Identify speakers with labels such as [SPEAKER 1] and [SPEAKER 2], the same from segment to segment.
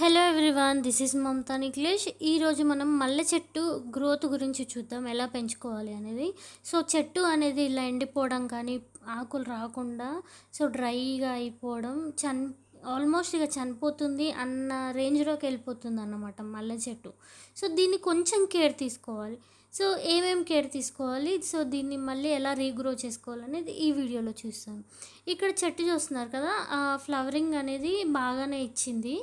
[SPEAKER 1] hello everyone this is Mamata Niklesh ఈరోజు మనం మల్లె చెట్టు గ్రోత్ గురించి చూద్దాం ఎలా పెంచుకోవాలి అనేది సో చెట్టు అనేది ఇలా ఎండిపోవడం కానీ ఆకులు రాకుండా సో డ్రైగా అయిపోవడం చన్ ఆల్మోస్ట్ ఇక చనిపోతుంది అన్న రేంజ్లోకి వెళ్ళిపోతుంది అన్నమాట మల్లె చెట్టు సో దీన్ని కొంచెం కేర్ తీసుకోవాలి సో ఏమేమి కేర్ తీసుకోవాలి సో దీన్ని మళ్ళీ ఎలా రీగ్రో చేసుకోవాలనేది ఈ వీడియోలో చూస్తాను ఇక్కడ చెట్టు చూస్తున్నారు కదా ఫ్లవరింగ్ అనేది బాగానే ఇచ్చింది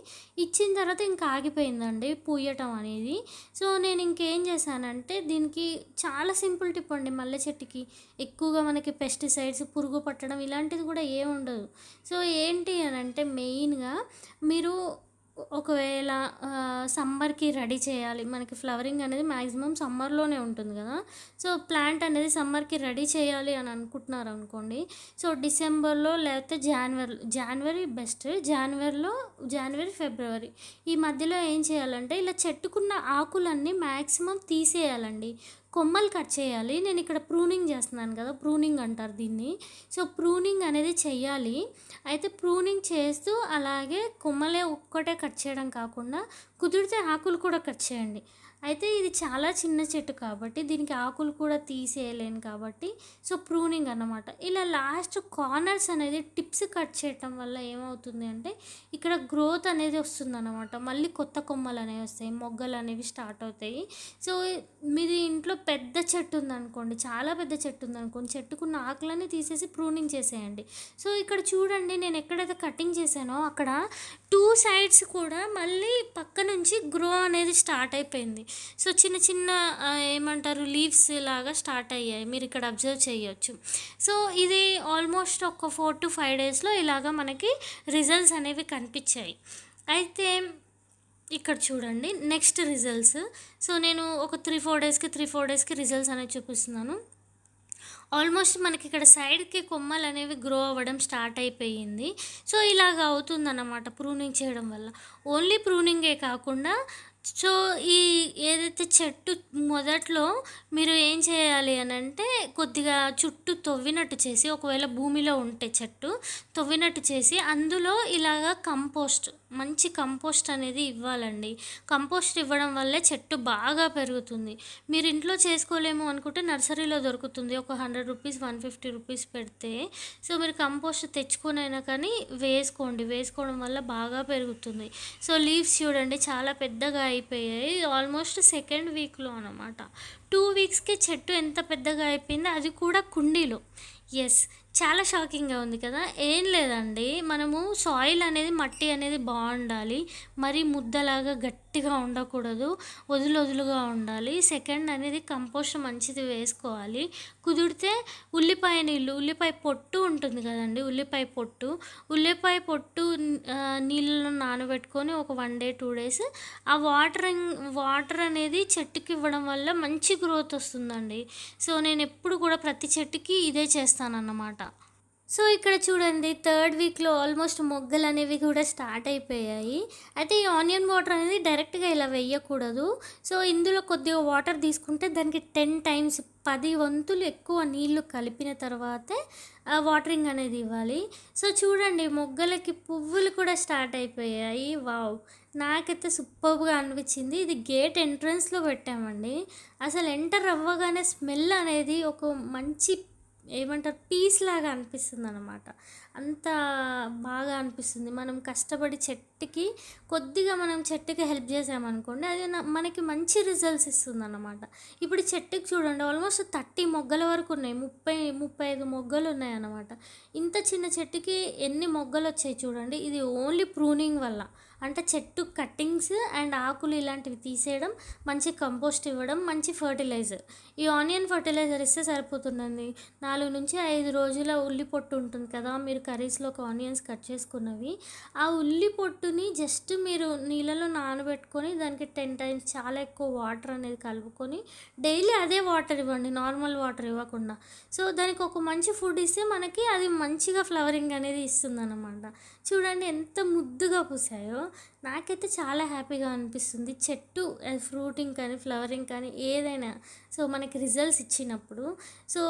[SPEAKER 1] ఇచ్చిన తర్వాత ఇంకా ఆగిపోయిందండి పూయటం అనేది సో నేను ఇంకేం చేశానంటే దీనికి చాలా సింపుల్ టిప్ అండి మల్లె చెట్టుకి ఎక్కువగా మనకి పెస్టిసైడ్స్ పురుగు పట్టడం ఇలాంటిది కూడా ఏముండదు ఉండదు సో ఏంటి అని అంటే మెయిన్గా మీరు ఒకవేళ సమ్మర్కి రెడీ చేయాలి మనకి ఫ్లవరింగ్ అనేది మ్యాక్సిమం సమ్మర్లోనే ఉంటుంది కదా సో ప్లాంట్ అనేది సమ్మర్కి రెడీ చేయాలి అని అనుకుంటున్నారు అనుకోండి సో డిసెంబర్లో లేకపోతే జాన్వరి జనవరి బెస్ట్ జాన్వరిలో జనవరి ఫిబ్రవరి ఈ మధ్యలో ఏం చేయాలంటే ఇలా చెట్టుకున్న ఆకులన్నీ మ్యాక్సిమం తీసేయాలండి కొమ్మలు కట్ చేయాలి నేను ఇక్కడ ప్రూనింగ్ చేస్తున్నాను కదా ప్రూనింగ్ అంటారు దీన్ని సో ప్రూనింగ్ అనేది చెయ్యాలి అయితే ప్రూనింగ్ చేస్తూ అలాగే కొమ్మలే ఒక్కటే కట్ చేయడం కాకుండా కుదిరితే ఆకులు కూడా కట్ చేయండి అయితే ఇది చాలా చిన్న చెట్టు కాబట్టి దీనికి ఆకులు కూడా తీసేయలేను కాబట్టి సో ప్రూనింగ్ అనమాట ఇలా లాస్ట్ కార్నర్స్ అనేది టిప్స్ కట్ చేయటం వల్ల ఏమవుతుంది అంటే ఇక్కడ గ్రోత్ అనేది వస్తుంది అనమాట మళ్ళీ కొత్త కొమ్మలు అనేవి వస్తాయి మొగ్గలు అనేవి స్టార్ట్ అవుతాయి సో మీది ఇంట్లో పెద్ద చెట్టు ఉందనుకోండి చాలా పెద్ద చెట్టు ఉందనుకోండి చెట్టుకున్న ఆకులన్నీ తీసేసి ప్రూనింగ్ చేసేయండి సో ఇక్కడ చూడండి నేను ఎక్కడైతే కటింగ్ చేశానో అక్కడ టూ సైడ్స్ కూడా మళ్ళీ పక్కన నుంచి గ్రో అనేది స్టార్ట్ అయిపోయింది సో చిన్న చిన్న ఏమంటారు లీవ్స్ లాగా స్టార్ట్ అయ్యాయి మీరు ఇక్కడ అబ్జర్వ్ చేయొచ్చు సో ఇది ఆల్మోస్ట్ ఒక ఫోర్ టు ఫైవ్ డేస్లో ఇలాగ మనకి రిజల్ట్స్ అనేవి కనిపించాయి అయితే ఇక్కడ చూడండి నెక్స్ట్ రిజల్ట్స్ సో నేను ఒక త్రీ ఫోర్ డేస్కి త్రీ ఫోర్ డేస్కి రిజల్ట్స్ అనేది చూపిస్తున్నాను ఆల్మోస్ట్ మనకి ఇక్కడ సైడ్కి కొమ్మలు అనేవి గ్రో అవ్వడం స్టార్ట్ అయిపోయింది సో ఇలాగ అవుతుందన్నమాట ప్రూనింగ్ చేయడం వల్ల ఓన్లీ ప్రూనింగే కాకుండా సో ఈ ఏదైతే చెట్టు మొదట్లో మీరు ఏం చేయాలి అని అంటే కొద్దిగా చుట్టూ తవ్వినట్టు చేసి ఒకవేళ భూమిలో ఉంటే చెట్టు తవ్వినట్టు చేసి అందులో ఇలాగా కంపోస్ట్ మంచి కంపోస్ట్ అనేది ఇవ్వాలండి కంపోస్ట్ ఇవ్వడం వల్లే చెట్టు బాగా పెరుగుతుంది మీరు ఇంట్లో చేసుకోలేము అనుకుంటే నర్సరీలో దొరుకుతుంది ఒక hundred rupees one fifty rupees పెడితే సో మీరు కంపోస్ట్ తెచ్చుకొనైనా కానీ వేసుకోండి వేసుకోవడం వల్ల బాగా పెరుగుతుంది సో లీవ్స్ చూడండి చాలా పెద్దగా అయిపోయాయి ఆల్మోస్ట్ సెకండ్ వీక్లో అనమాట టూ వీక్స్కి చెట్టు ఎంత పెద్దగా అయిపోయింది అది కూడా కుండీలో ఎస్ చాలా షాకింగ్గా ఉంది కదా ఏం లేదండి మనము సాయిల్ అనేది మట్టి అనేది బాగుండాలి మరి ముద్దలాగా గట్టి గట్టిగా ఉండకూడదు వదులు వదులుగా ఉండాలి సెకండ్ అనేది కంపోస్ట్ మంచిది వేసుకోవాలి కుదిరితే ఉల్లిపాయ నీళ్ళు ఉల్లిపాయ పొట్టు ఉంటుంది కదండి ఉల్లిపాయ పొట్టు ఉల్లిపాయ పొట్టు నీళ్ళను నానబెట్టుకొని ఒక వన్ డే టూ డేస్ ఆ వాటరింగ్ వాటర్ అనేది చెట్టుకి ఇవ్వడం వల్ల మంచి గ్రోత్ వస్తుందండి సో నేను ఎప్పుడు కూడా ప్రతి చెట్టుకి ఇదే చేస్తానన్నమాట సో ఇక్కడ చూడండి థర్డ్ వీక్లో ఆల్మోస్ట్ మొగ్గలు అనేవి కూడా స్టార్ట్ అయిపోయాయి అయితే ఈ ఆనియన్ వాటర్ అనేది డైరెక్ట్గా ఇలా వేయకూడదు సో ఇందులో కొద్దిగా వాటర్ తీసుకుంటే దానికి టెన్ టైమ్స్ పది వంతులు ఎక్కువ నీళ్లు కలిపిన తర్వాతే వాటరింగ్ అనేది ఇవ్వాలి సో చూడండి మొగ్గలకి పువ్వులు కూడా స్టార్ట్ అయిపోయాయి వావ్ నాకైతే సూపర్గా అనిపించింది ఇది గేట్ ఎంట్రన్స్లో పెట్టామండి అసలు ఎంటర్ అవ్వగానే స్మెల్ అనేది ఒక మంచి ఏమంటారు పీస్ లాగా అనిపిస్తుంది అనమాట అంత బాగా అనిపిస్తుంది మనం కష్టపడి చెట్టుకి కొద్దిగా మనం చెట్టుకి హెల్ప్ చేసామనుకోండి అది మనకి మంచి రిజల్ట్స్ ఇస్తుంది అనమాట ఇప్పుడు చెట్టుకి చూడండి ఆల్మోస్ట్ థర్టీ మొగ్గల వరకు ఉన్నాయి ముప్పై ముప్పై ఐదు మొగ్గలు ఉన్నాయి అనమాట ఇంత చిన్న చెట్టుకి ఎన్ని మొగ్గలు వచ్చాయి చూడండి ఇది ఓన్లీ ప్రూనింగ్ వల్ల అంటే చెట్టు కట్టింగ్స్ అండ్ ఆకులు ఇలాంటివి తీసేయడం మంచి కంపోస్ట్ ఇవ్వడం మంచి ఫర్టిలైజర్ ఈ ఆనియన్ ఫర్టిలైజర్ ఇస్తే సరిపోతుందండి నాలుగు నుంచి ఐదు రోజుల ఉల్లి పొట్టు ఉంటుంది కదా మీరు కర్రీస్లో ఒక ఆనియన్స్ కట్ చేసుకున్నవి ఆ ఉల్లి పొట్టుని జస్ట్ మీరు నీళ్ళలో నానబెట్టుకొని దానికి టెన్ టైమ్స్ చాలా ఎక్కువ వాటర్ అనేది కలుపుకొని డైలీ అదే వాటర్ ఇవ్వండి నార్మల్ వాటర్ ఇవ్వకుండా సో దానికి ఒక మంచి ఫుడ్ ఇస్తే మనకి అది మంచిగా ఫ్లవరింగ్ అనేది ఇస్తుంది చూడండి ఎంత ముద్దుగా పూసాయో నాకైతే చాలా హ్యాపీగా అనిపిస్తుంది చెట్టు ఫ్రూటింగ్ కానీ ఫ్లవరింగ్ కానీ ఏదైనా సో మనకి రిజల్ట్స్ ఇచ్చినప్పుడు సో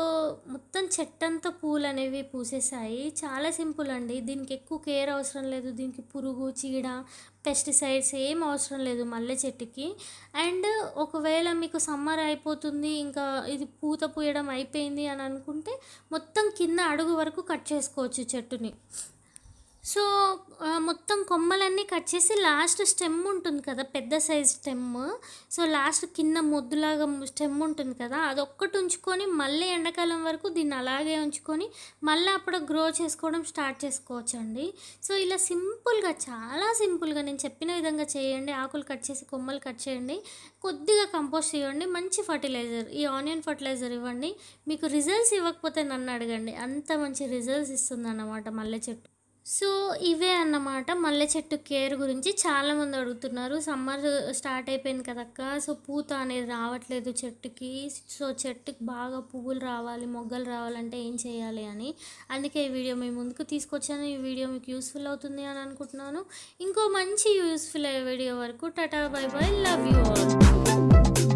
[SPEAKER 1] మొత్తం చెట్టంతా పూలు అనేవి పూసేసాయి చాలా సింపుల్ అండి దీనికి ఎక్కువ కేర్ అవసరం లేదు దీనికి పురుగు చీడ పెస్టిసైడ్స్ ఏం అవసరం లేదు మల్లె చెట్టుకి అండ్ ఒకవేళ మీకు సమ్మర్ అయిపోతుంది ఇంకా ఇది పూత పూయడం అయిపోయింది అని అనుకుంటే మొత్తం కింద అడుగు వరకు కట్ చేసుకోవచ్చు చెట్టుని సో మొత్తం కొమ్మలన్నీ కట్ చేసి లాస్ట్ స్టెమ్ ఉంటుంది కదా పెద్ద సైజ్ స్టెమ్ సో లాస్ట్ కింద మొద్దులాగా స్టెమ్ ఉంటుంది కదా అదొక్కటి ఉంచుకొని మళ్ళీ ఎండాకాలం వరకు దీన్ని అలాగే ఉంచుకొని మళ్ళీ అప్పుడు గ్రో చేసుకోవడం స్టార్ట్ చేసుకోవచ్చండి సో ఇలా సింపుల్గా చాలా సింపుల్గా నేను చెప్పిన విధంగా చేయండి ఆకులు కట్ చేసి కొమ్మలు కట్ చేయండి కొద్దిగా కంపోస్ట్ ఇవ్వండి మంచి ఫర్టిలైజర్ ఈ ఆనియన్ ఫర్టిలైజర్ ఇవ్వండి మీకు రిజల్ట్స్ ఇవ్వకపోతే నన్ను అడగండి అంత మంచి రిజల్ట్స్ ఇస్తుంది అన్నమాట మల్లె చెట్టు సో ఇవే అన్నమాట మల్లె చెట్టు కేర్ గురించి చాలామంది అడుగుతున్నారు సమ్మర్ స్టార్ట్ అయిపోయింది కదక్క సో పూత అనేది రావట్లేదు చెట్టుకి సో చెట్టుకి బాగా పువ్వులు రావాలి మొగ్గలు రావాలంటే ఏం చేయాలి అని అందుకే ఈ వీడియో మీ ముందుకు తీసుకొచ్చాను ఈ వీడియో మీకు యూస్ఫుల్ అవుతుంది అని అనుకుంటున్నాను ఇంకో మంచి యూస్ఫుల్ అయ్యే వీడియో వరకు tata bye bye love you all